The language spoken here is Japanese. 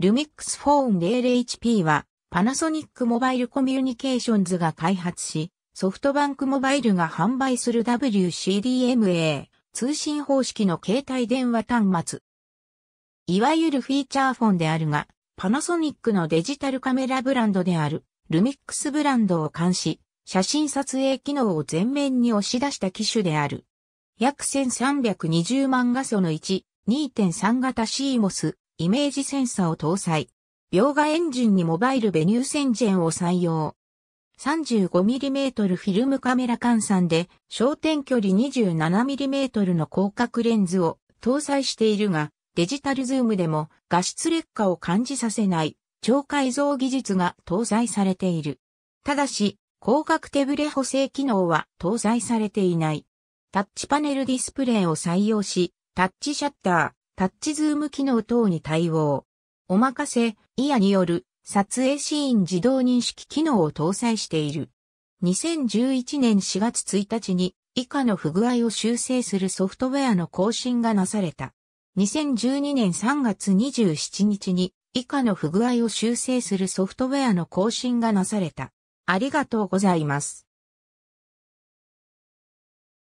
ルミックスフォーン 0HP はパナソニックモバイルコミュニケーションズが開発し、ソフトバンクモバイルが販売する WCDMA 通信方式の携帯電話端末。いわゆるフィーチャーフォンであるが、パナソニックのデジタルカメラブランドであるルミックスブランドを監視、写真撮影機能を前面に押し出した機種である。約1320万画素の1、2.3型 CMOS イメージセンサーを搭載。描画エンジンにモバイルベニューセンジェンを採用。35mm フィルムカメラ換算で焦点距離 27mm の広角レンズを搭載しているが、デジタルズームでも画質劣化を感じさせない超解像技術が搭載されている。ただし、広角手ブレ補正機能は搭載されていない。タッチパネルディスプレイを採用し、タッチシャッター、タッチズーム機能等に対応。おまかせ、イヤによる撮影シーン自動認識機能を搭載している。2011年4月1日に以下の不具合を修正するソフトウェアの更新がなされた。2012年3月27日に以下の不具合を修正するソフトウェアの更新がなされた。ありがとうございます。